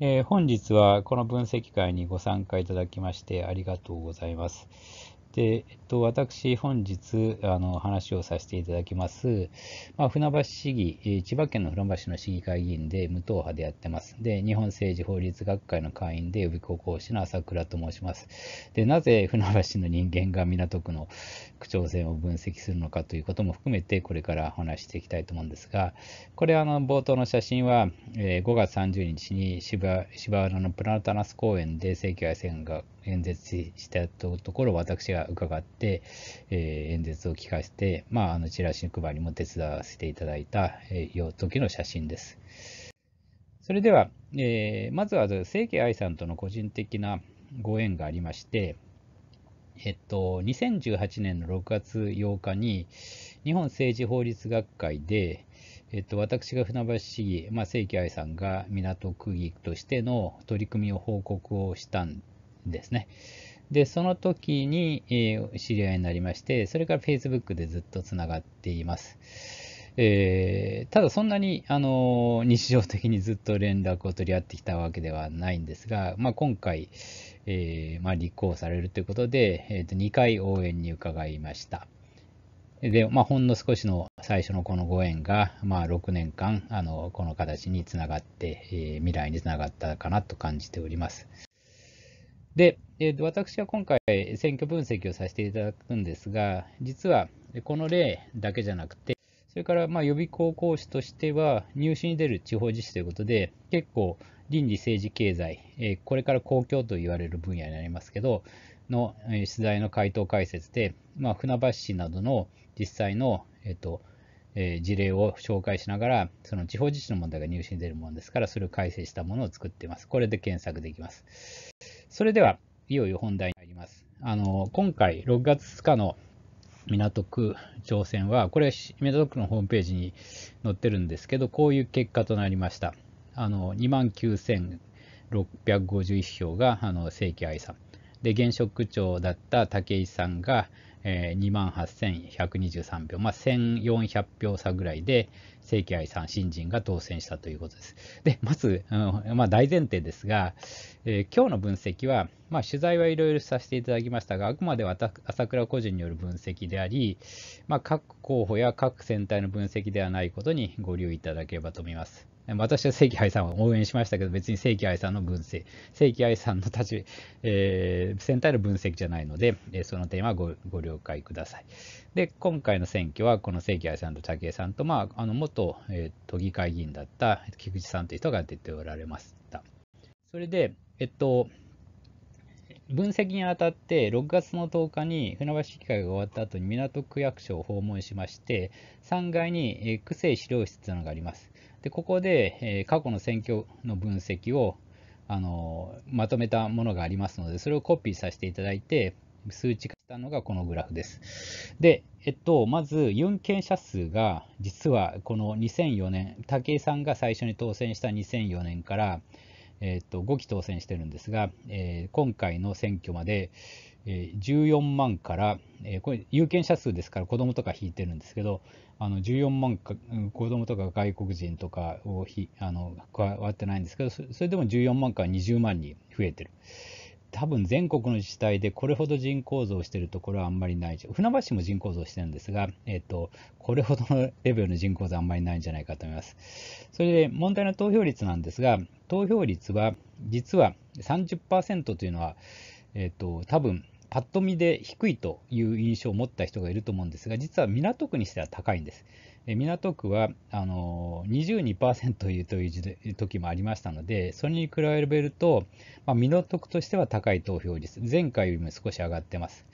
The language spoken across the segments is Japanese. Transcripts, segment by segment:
えー、本日はこの分析会にご参加いただきましてありがとうございます。で、えっと、私、本日、あの、話をさせていただきます、まあ、船橋市議、千葉県の船橋の市議会議員で、無党派でやってます。で、日本政治法律学会の会員で、予備校講師の朝倉と申します。で、なぜ船橋の人間が港区の区長選を分析するのかということも含めて、これから話していきたいと思うんですが、これ、あの、冒頭の写真は、えー、5月30日に芝芝浦のプラタナス公園で政教や選が演説したところ、私が伺って、えー、演説を聞かせて、まあ、あのチラシ配りも手伝わせていただいた、えー、時の写真です。それでは、えー、まずは清家愛さんとの個人的なご縁がありまして、えっと、2018年の6月8日に、日本政治法律学会で、えっと、私が船橋市議、まあ、清家愛さんが港区議としての取り組みを報告をしたんですね。で、その時に、えー、知り合いになりまして、それから Facebook でずっとつながっています。えー、ただそんなに、あのー、日常的にずっと連絡を取り合ってきたわけではないんですが、まあ、今回、えー、まあ、立候補されるということで、えー、と2回応援に伺いました。で、まあ、ほんの少しの最初のこのご縁が、まあ、6年間あのこの形につながって、えー、未来につながったかなと感じております。で、え私は今回、選挙分析をさせていただくんですが、実はこの例だけじゃなくて、それからま予備校講師としては、入試に出る地方自治ということで、結構、倫理、政治、経済、えこれから公共と言われる分野になりますけど、の取材の回答解説で、まあ、船橋市などの実際の、えっとえ事例を紹介しながら、その地方自治の問題が入試に出るものですから、それを改正したものを作っています。これで検索できます。それでは、いよいよ本題に入ります。あの、今回、6月2日の港区挑戦は、これ、港区のホームページに載ってるんですけど、こういう結果となりました。あの、29,651票が、あの、正規愛さん。で、現職長だった武井さんが、えー、28,123票、まあ、1,400票差ぐらいで、正規愛さん、新人が当選したということです。で、まず、うん、まあ、大前提ですが、えー、今日の分析は、まあ、取材はいろいろさせていただきましたが、あくまで朝倉個人による分析であり、まあ、各候補や各選対の分析ではないことにご留意いただければと思います。私は正規愛さんを応援しましたけど、別に正規愛さんの分析、正規愛さんの立場、えー、全体の分析じゃないので、えその点はごご了解ください。で、今回の選挙は、この正規愛さんと武井さんと、まあ、あの元、えー、都議会議員だった菊池さんという人が出ておられました。それで、えっと、分析にあたって6月の10日に船橋議会が終わった後に港区役所を訪問しまして3階に区政資料室というのがありますでここで、え過去の選挙の分析をあのまとめたものがありますので、それをコピーさせていただいて、数値化したのがこのグラフです。で、えっと、まず、ユン権者数が、実はこの2004年、武井さんが最初に当選した2004年から、えっと、5期当選してるんですが、えー、今回の選挙まで、え14万から、えー、これ有権者数ですから子どもとか引いてるんですけど、あの14万か子供とか外国人とかをひあの加わってないんですけどそれでも14万から20万に増えてる多分全国の自治体でこれほど人口増してるところはあんまりない船橋市も人口増してるんですが、えっと、これほどのレベルの人口増あんまりないんじゃないかと思いますそれで問題の投票率なんですが投票率は実は30%というのは、えっと、多分パッと見で低いという印象を持った人がいると思うんですが、実は港区にしては高いんです。港区はあの22%という時もありましたので、それに比べると、まあ、港区としては高い投票率、前回よりも少し上がってます。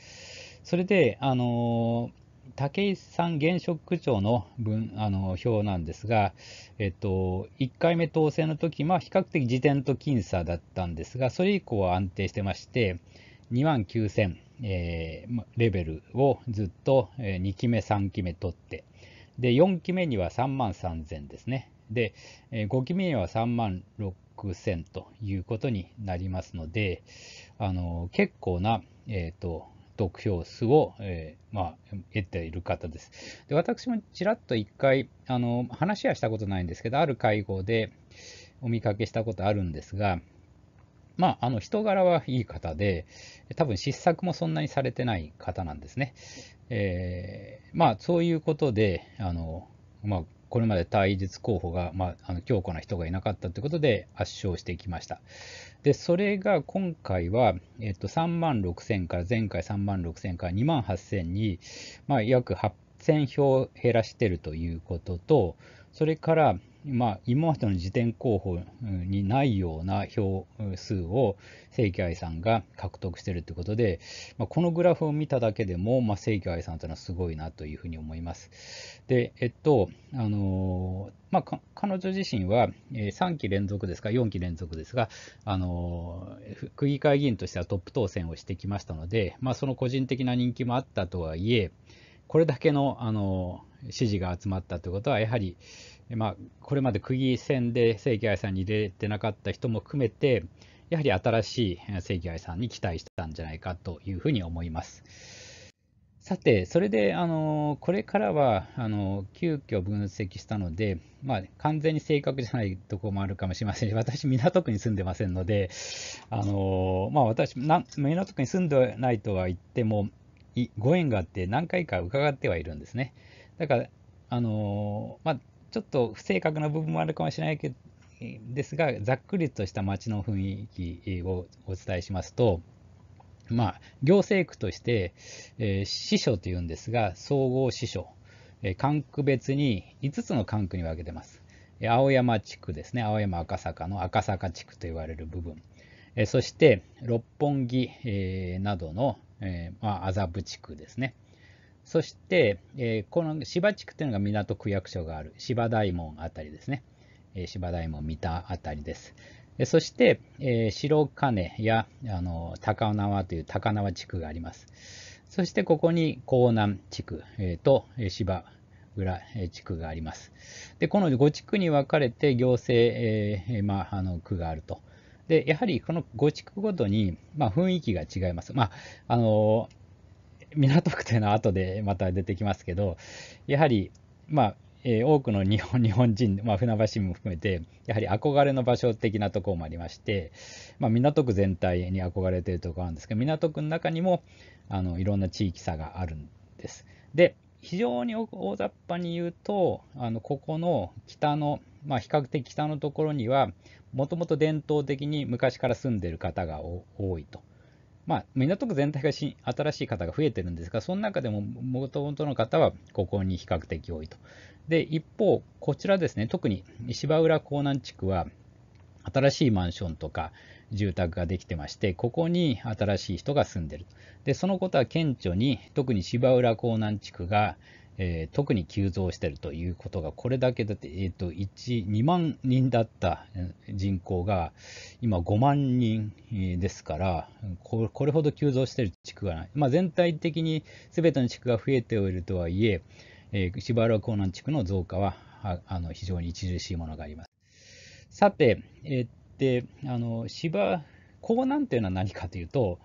それで、あの武井さん現職区長の分あの票なんですが、えっと、1回目当選の時、まあ比較的時点と僅差だったんですが、それ以降は安定してまして、2万9000、えー、レベルをずっと2期目、3期目取って、で、4期目には3万3000ですね。で、5期目には3万6000ということになりますので、あの結構な、えー、と、得票数を、えー、まあ、得ている方です。で私もちらっと1回あの話はしたことないんですけどある会合でお見かけしたことあるんですがまあ、あの人柄はいい方で、多分失策もそんなにされてない方なんですね。えー、まあ、そういうことで、あのまあ、これまで対立候補が、まあ、あの強固な人がいなかったということで圧勝していきました。で、それが今回は、えっと、3万6000から前回3万6000から2万8000に、まあ、約8000票減らしてるということと、それから、まあ、今までの時点候補にないような票数を正規愛さんが獲得しているということで、まあ、このグラフを見ただけでも、まあ、正規愛さんというのはすごいなというふうに思います。で、えっと、あのまあ、彼女自身は3期連続ですか、4期連続ですが、あの区議会議員としてはトップ当選をしてきましたので、まあ、その個人的な人気もあったとはいえ、これだけのあの支持が集まったということは、やはり、まあ、これまで区議選で正規愛さんに入れてなかった人も含めて、やはり新しい正義愛さんに期待したんじゃないかというふうに思います。さて、それで、あのこれからはあの急遽分析したので、まあ、完全に正確じゃないところもあるかもしれませんし、私、港区に住んでませんので、あのまあ、私港区に住んでないとは言っても、ご縁があって、何回か伺ってはいるんですね。だから、あのまあ、ちょっと不正確な部分もあるかもしれないけど、ですが、ざっくりとした町の雰囲気をお伝えしますと、まあ、行政区として、えー、司書というんですが、総合司書、えー、管区別に5つの管区に分けてます。青山地区ですね、青山赤坂の赤坂地区と言われる部分、えー、そして六本木、えー、などの麻布、えーまあ、地区ですね、そして、えー、この芝地区というのが港区役所がある芝大門あたりですね。えー、芝大門三田あたりです。えそして、えー、白金やあの高輪という高輪地区があります。そしてここに江南地区、えー、と芝浦地区があります。で、この5地区に分かれて行政、えー、まあ、あの区があると。で、やはりこの5地区ごとに、まあ、雰囲気が違います。まあ、あの港区というのは後でまた出てきますけど、やはり、まあ、えー、多くの日本 日本人、まあ、船橋市も含めて、やはり憧れの場所的なところもありまして、まあ、港区全体に憧れているところあるんですけど、港区の中にもあのいろんな地域差があるんです。で、非常に大雑把に言うと、あのここの北の、まあ、比較的北のところには、もともと伝統的に昔から住んでいる方が多いと。まあ、港区全体が新しい方が増えてるんですが、その中でも元々の方はここに比較的多いと。で、一方、こちらですね、特に芝浦港南地区は、新しいマンションとか住宅ができてまして、ここに新しい人が住んでる。で、そのことは顕著に、特に芝浦港南地区が、えー、特に急増しているということが、これだけだって、えーと、1 2万人だった人口が、今5万人ですからこ、れほど急増している地区がない、まあ、全体的にすべての地区が増えておるとはいえ、えー、芝浦港南地区の増加はあの非常に著しいものがあります。さて、えー、であの芝江南というのは何かというと、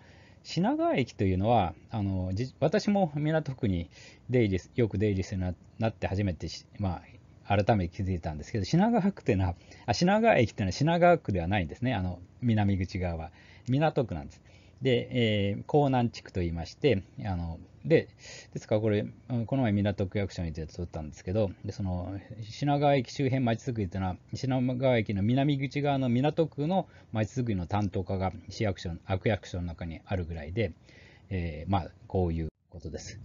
品川駅というのは、あの私も港区に出入りよく出入りするななって初めて、まあ、改めて気づいたんですけど、品川区というのは、あ品川駅というのは品川区ではないんですね、あの南口側は。港区なんです。で、えー、江南地区と言いまして、あのでですからこれ、この前港区役所に行って撮ったんですけど、でその品川駅周辺町づくりというのは、品川駅の南口側の港区の町づくりの担当課が市役所、悪役所の中にあるぐらいで、えー、まあ、こういうことです。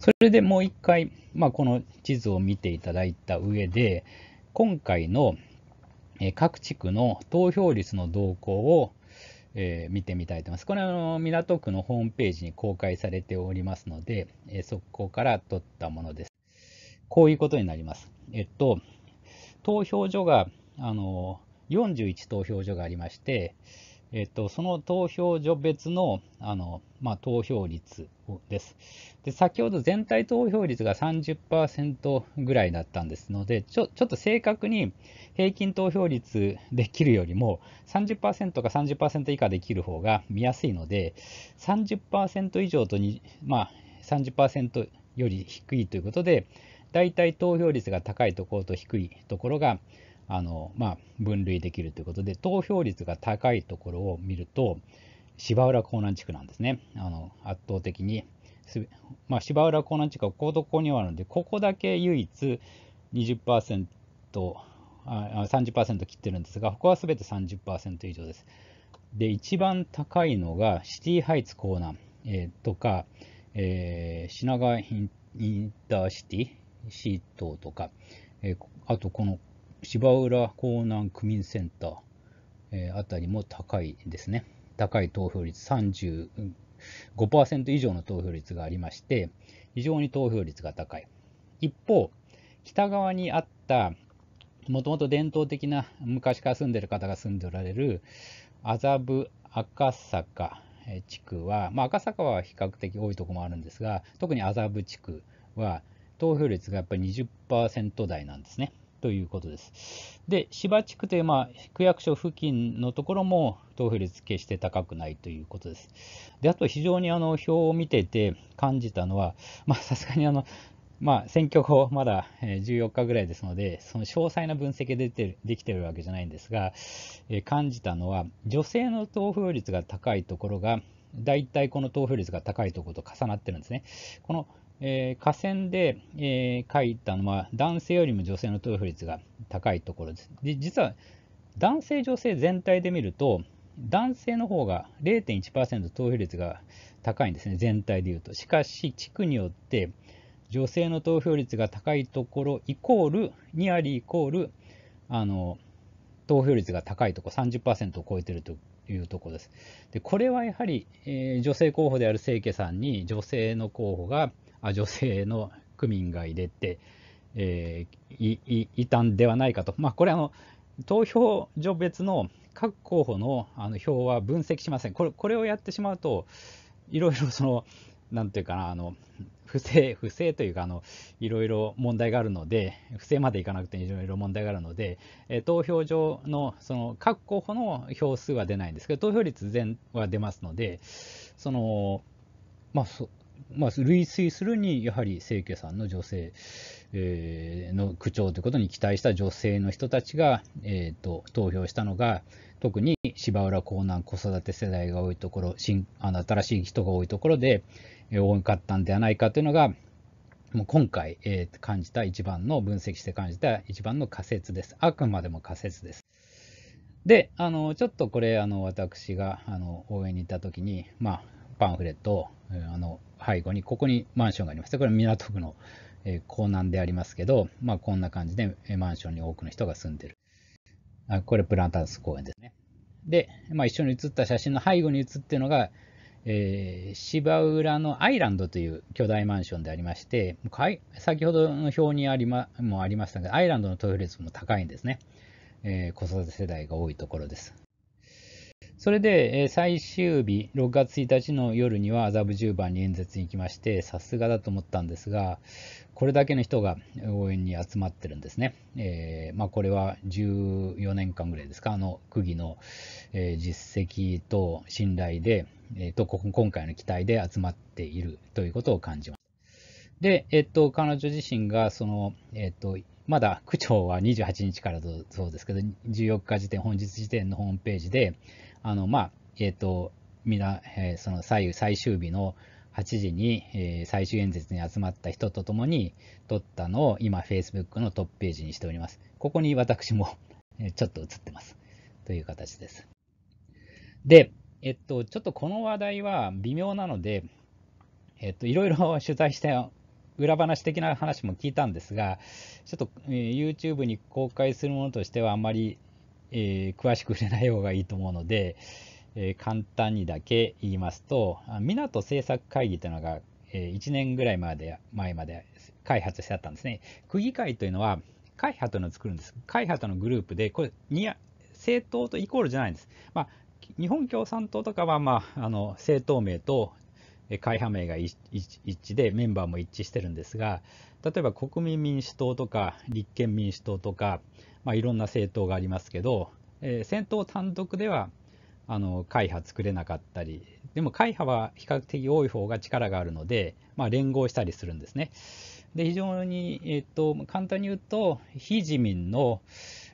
それでもう一回、まあ、この地図を見ていただいた上で、今回の各地区の投票率の動向をえー、見てみたいと思います。これはあの港区のホームページに公開されておりますので、えー、そから取ったものです。こういうことになります。えっと、投票所が、あの、41投票所がありまして、えっと、その投票所別のあの、まあ、投票率です。で、先ほど全体投票率が30%ぐらいだったんですので、ちょちょっと正確に平均投票率できるよりも30%か30%以下できる方が見やすいので、30%以上とに、まあ、30%より低いということで、大体投票率が高いところと低いところがあの、まあ、分類できるということで、投票率が高いところを見ると、芝浦港南地区なんですね。あの圧倒的に。まあ、芝浦港南地区は高度こにあるので、ここだけ唯一20%、あ30%切ってるんですが、他はすべて30%以上です。で、一番高いのがシティハイツ港南、えー、とか、えー、品川インターシティシートとか、えー、あとこの芝浦港南区民センター、えー、あたりも高いですね。高い投票率35%以上の投票率がありまして、非常に投票率が高い。一方、北側にあった、もともと伝統的な昔から住んでる方が住んでおられる麻布赤坂地区は、まあ、赤坂は比較的多いとこもあるんですが特に麻布地区は投票率がやっぱり20%台なんですね。ということです。で、芝地区という、まあ、区役所付近のところも投票率決して高くないということです。で、あと非常にあの表を見てて感じたのは、まあ、さすがにあの、まあ、選挙後、まだ14日ぐらいですので、その詳細な分析出てるできてるわけじゃないんですが、え感じたのは、女性の投票率が高いところが、大体この投票率が高いところと重なってるんですね。このえー、河川で、えー、書いたのは男性よりも女性の投票率が高いところです。で実は男性女性全体で見ると男性の方が0.1%投票率が高いんですね全体でいうと。しかし地区によって女性の投票率が高いところイコール2割イコールあの投票率が高いところ30%を超えているというところです。でこれはやはり、えー、女性候補である清家さんに女性の候補があ女性の区民が入れて、えー、いいたんではないかと、まあ、これあの、投票所別の各候補のあの票は分析しません、これこれをやってしまうと、いろいろその、なんていうかな、あの不正、不正というかあの、いろいろ問題があるので、不正までいかなくていろいろ問題があるので、え投票所のその各候補の票数は出ないんですけど、投票率全は出ますので、そのまあ、そまあ、類推するに、やはり清家さんの女性、えー、の区長ということに期待した女性の人たちが、えーと、投票したのが、特に芝浦港南子育て世代が多いところ、新あの新しい人が多いところで、えー、多かったんではないかというのが、もう今回、えー、感じた一番の、分析して感じた一番の仮説です。あくまでも仮説です。で、あのちょっとこれ、あの私があの応援に行ったときに、まあ、パンフレットあの背後に、ここにマンションがありましこれ港区の、え港南でありますけど、まあ、こんな感じで、えマンションに多くの人が住んでる。あこれプランターズ公園ですね。で、まあ、一緒に写った写真の背後に写ってるのが、えー、芝浦のアイランドという巨大マンションでありまして、先ほどの表にあり、ま、もありましたが、アイランドの投票率も高いんですね、えー、子育て世代が多いところです。それで、え最終日、6月1日の夜には麻布十番に演説に行きまして、さすがだと思ったんですが、これだけの人が応援に集まってるんですね。えー、まあ、これは14年間ぐらいですか、あの区議の、え実績と信頼で、えーと、今回の期待で集まっているということを感じます。で、えと、彼女自身が、その、えと、まだ区長は28日からそうですけど、14日時点、本日時点のホームページで、あの、まあ、えっ、ー、と、みな、えー、その左右最終日の8時に、えー、最終演説に集まった人と共に撮ったのを今 Facebook のトップページにしております。ここに私もちょっと映ってます。という形です。で、えっと、ちょっとこの話題は微妙なので、えっと、いろいろ 取材して裏話的な話も聞いたんですが、ちょっと、えー、YouTube に公開するものとしてはあんまりえー、詳しく触れない方がいいと思うので、えー、簡単にだけ言いますと、港政策会議というのが、えー、1年ぐらい前で前まで開発してあったんですね。区議会というのは、会派というのを作るんです。会派とのグループで、これ政党とイコールじゃないんです。まあ、日本共産党とかは、まあ、あの政党名と会派名が一致でメンバーも一致してるんですが例えば国民民主党とか立憲民主党とかまあ、いろんな政党がありますけど、えー、戦闘単独ではあの会派作れなかったりでも会派は比較的多い方が力があるので、まあ、連合したりするんですね。で非常に、えー、っと簡単に言うと非自民の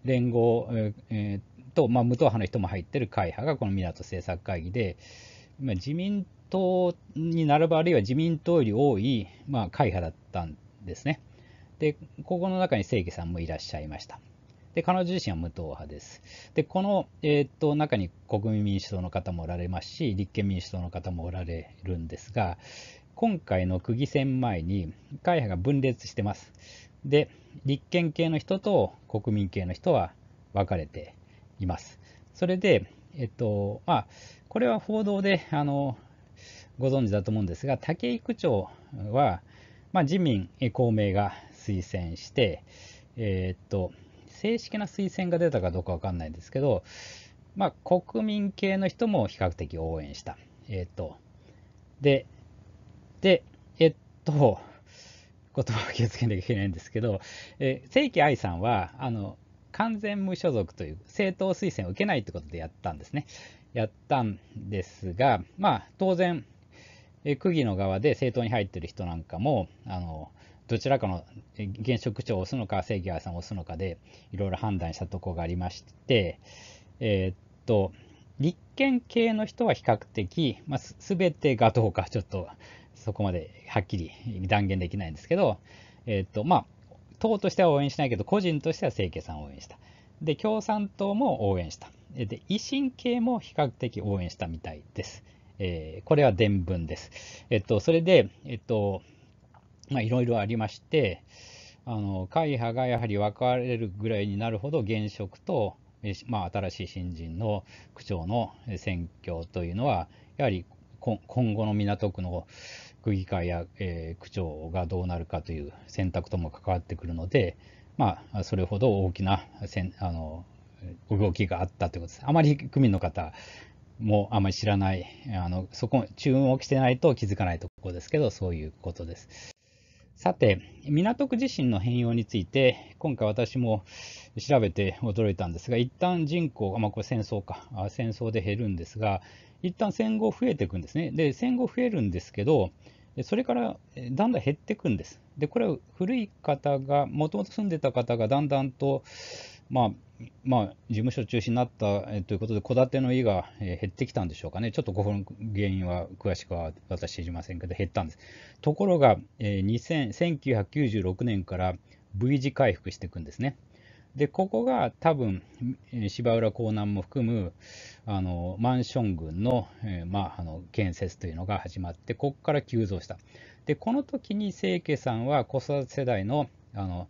連合、えー、と、まあ、無党派の人も入ってる会派がこの港政策会議で、まあ、自民党に並ぶあるいは自民党より多い、まあ、会派だったんですね。でここの中に清家さんもいらっしゃいました。で彼女自身は無党派です。で、この、えー、っと中に国民民主党の方もおられますし、立憲民主党の方もおられるんですが、今回の区議選前に会派が分裂してます。で、立憲系の人と国民系の人は分かれています。それで、えっと、まあ、これは報道であのご存知だと思うんですが、武井区長は、まあ、自民、公明が推薦して、えっと、正式な推薦が出たかどうかわかんないんですけど、まあ、国民系の人も比較的応援した。えっ、ー、と、で、で、えっと、言葉を気をつけなきゃいけないんですけど、えー、正規愛さんは、あの、完全無所属という政党推薦を受けないということでやったんですね。やったんですが、まあ、当然、え区議の側で政党に入ってる人なんかも、あの、どちらかの現職長を押すのか、正義さんを押すのかで、いろいろ判断したところがありまして、えー、っと、立憲系の人は比較的、まあ、べてがどうか、ちょっとそこまではっきり断言できないんですけど、えー、っと、まあ、党としては応援しないけど、個人としては清家さんを応援した。で、共産党も応援した。で、維新系も比較的応援したみたいです。えー、これは伝聞です。えっと、それで、えっと、まあ、いろいろありましてあの会派がやはり分かれるぐらいになるほど現職と、まあ、新しい新人の区長の選挙というのはやはり今後の港区の区議会や、えー、区長がどうなるかという選択とも関わってくるので、まあ、それほど大きなせんあの動きがあったということです。あまり区民の方もあまり知らない、あのそこ注目してないと気づかないところですけど、そういうことです。さて、港区地震の変容について、今回私も調べて驚いたんですが、一旦人口が、まあ、これ戦争か、戦争で減るんですが、一旦戦後増えていくんですね。で、戦後増えるんですけど、それからだんだん減っていくんです。で、これは古い方が、もともと住んでた方がだんだんと、まあ、まあ、事務所中止になった、ということで、戸建ての家が、減ってきたんでしょうかね、ちょっとこの原因は詳しくは私、知りませんけど、減ったんです。ところが、え1996年から V 字回復していくんですね。で、ここが多分、芝浦港南も含むあのマンション群の,、えまあ、あの建設というのが始まって、ここから急増した。で、この時に清家さんは子育て世代のあの、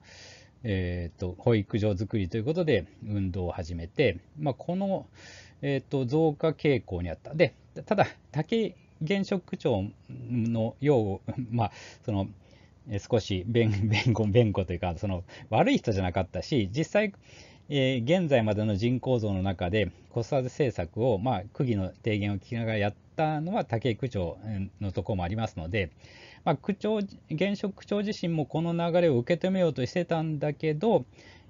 えーと、保育所作りということで運動を始めて、まあ、この、えーと、増加傾向にあったでただ竹原職長のよう、まあ、その少し弁 弁護弁護というかその悪い人じゃなかったし実際えー、現在までの人口増の中で子育て政策を、まあ、区議の提言を聞きながらやったのは武井区長のところもありますので、まあ、区長現職区長自身もこの流れを受け止めようとしてたんだけど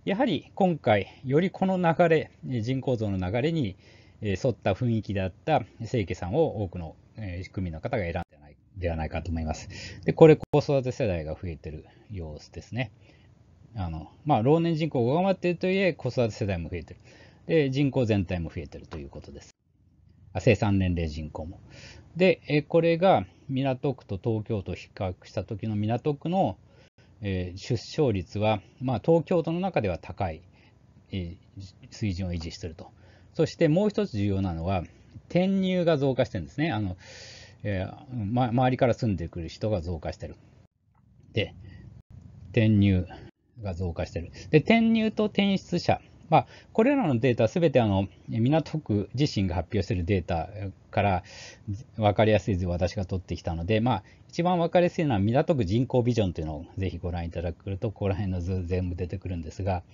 やはり今回よりこの流れ人口増の流れに沿った雰囲気であった清家さんを多くの区民の方が選んでないではないかと思います。でこれ子育て世代が増えてる様子ですね。あの、まあ、老年人口が上回っているといえ、子育て世代も増えてる。で、人口全体も増えてるということです。あ生産年齢人口も。で、えこれが港区と東京都を比較した時の港区の、えー、出生率は、まあ、東京都の中では高い、えー、水準を維持していると。そしてもう一つ重要なのは、転入が増加してるんですね。あのえーま、周りから住んでくる人が増加してる。で、転入、が増加している。で、転入と転出者。まあ、これらのデータすべてあの港区自身が発表しているデータから分かりやすい図を私が取ってきたので、まあ、一番分かりやすいのは港区人口ビジョンというのをぜひご覧いただくと、ここら辺の図全部出てくるんですが、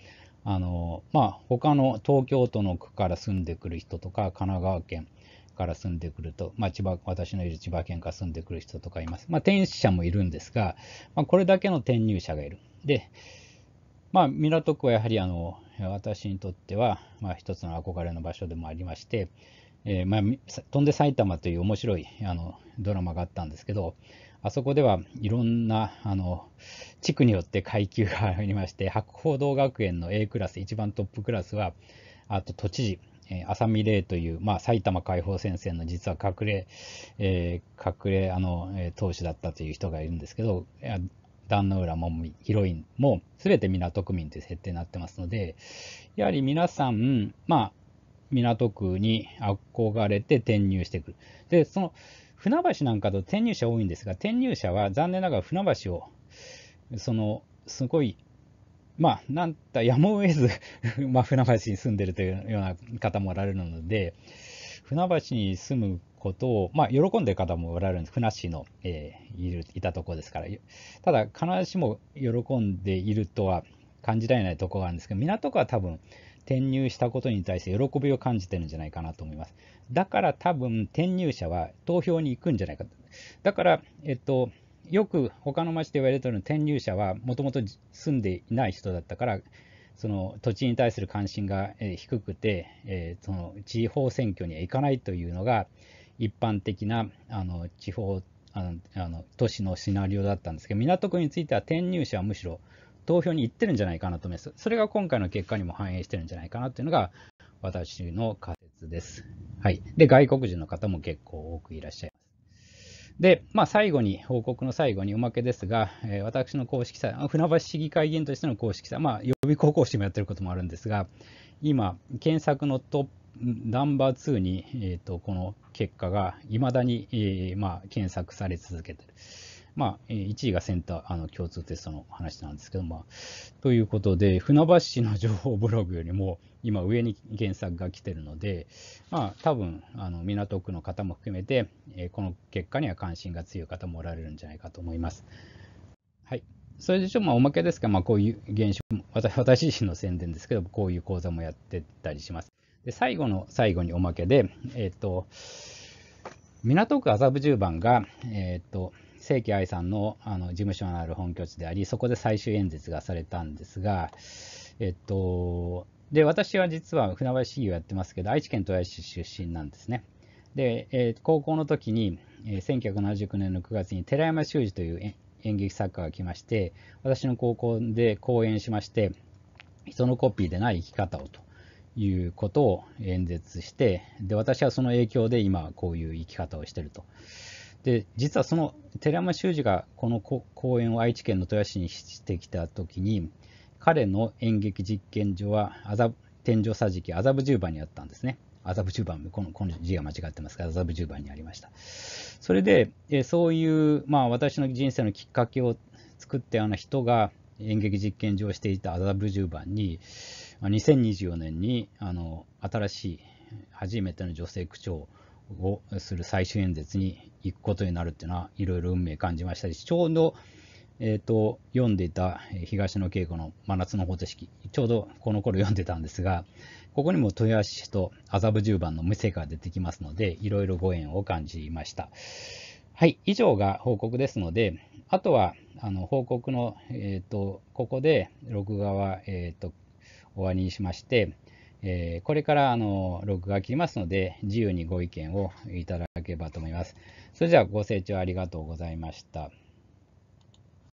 あのまあ、他の東京都の区から住んでくる人とか、神奈川県、から住んでくると、まあ、千葉私のいる千葉県から住んでくる人とかいます。まあ、転出者もいるんですが、まあ、これだけの転入者がいる。で、まあ、港区はやはりあの私にとっては、まあ、一つの憧れの場所でもありまして、えー、まあ、飛んで埼玉という面白いあのドラマがあったんですけど、あそこではいろんなあの地区によって階級がありまして、白鳳堂学園の A クラス、一番トップクラスは、あと都知事、えー、浅見玲という、まあ、埼玉解放戦線の実は隠れ、えー、隠れあの、えー、党首だったという人がいるんですけど、壇の浦もヒロインも全て港区民という設定になってますのでやはり皆さん、まあ、港区に憧れて転入してくるでその船橋なんかと転入者多いんですが転入者は残念ながら船橋をそのすごいまあ、なんたやむを得ず まあ、船橋に住んでるというような方もおられるので、船橋に住むことを、まあ、喜んでる方もおられるんです。ふなっしーの、えー、いるいたとこですから。ただ、必ずしも喜んでいるとは感じられないとこがあるんですけど、港区は多分、転入したことに対して喜びを感じてるんじゃないかなと思います。だから多分、転入者は投票に行くんじゃないかと。だから、えっと、よく他の町で言われてる転入者はもともと住んでいない人だったから、その土地に対する関心が低くて、えー、その地方選挙には行かないというのが、一般的なあの地方あのあの都市のシナリオだったんですけど港区については転入者はむしろ投票に行ってるんじゃないかなと思いますそれが今回の結果にも反映してるんじゃないかなというのが私の仮説です、はい、で外国人の方も結構多くいらっしゃいますで、まあ、最後に報告の最後におまけですが、えー、私の公式サイト船橋市議会議員としての公式サイト、まあ、予備高校誌もやってることもあるんですが今検索のトップナンバー2に、えーと、この結果がいまだに、えー、まあ、検索され続けてる。まあ、1位がセンターあの共通テストの話なんですけど、まあ、ということで、船橋市の情報ブログよりも今、上に原作が来てるので、まあ、多分あの港区の方も含めて、えー、この結果には関心が強い方もおられるんじゃないかと思います。はい、それでしょまあおまけですが、まあ、こういう現象、私自身の宣伝ですけど、こういう講座もやってたりします。で最後の最後におまけで、えっ、ー、と、港区麻布十番が、えっ、ー、と、清家愛さんのあの事務所のある本拠地であり、そこで最終演説がされたんですが、えっと、で、私は実は船橋市議をやってますけど、愛知県豊橋市出身なんですね。で、えー、高校の時に、えー、1979年の9月に寺山修司という演劇作家が来まして、私の高校で講演しまして、人のコピーでない生き方をということを演説して、で、私はその影響で今こういう生き方をしていると。で、実はその寺山修司がこの公演を愛知県の豊市にしてきた時に、彼の演劇実験所は天井桟敷麻布十番にあったんですね。麻布十番、この字が間違ってますが、麻布十番にありました。それで、えそういう、まあ、私の人生のきっかけを作ったような人が演劇実験所をしていた麻布十番に、まあ、2024年にあの新しい初めての女性区長をする最終演説に行くことになるっていうのはいろいろ運命感じましたしちょうど、えーと、読んでいた東野圭子の「真夏の方程式」ちょうどこの頃読んでたんですがここにも豊橋市と麻布十番の無世が出てきますのでいろいろご縁を感じました。はい、以上が報告ですので、あとはあの報告の、えーと、ここで録画は、えーと終わりにしまして、えー、これからあの録画切りますので、自由にご意見をいただければと思います。それではご清聴ありがとうございました。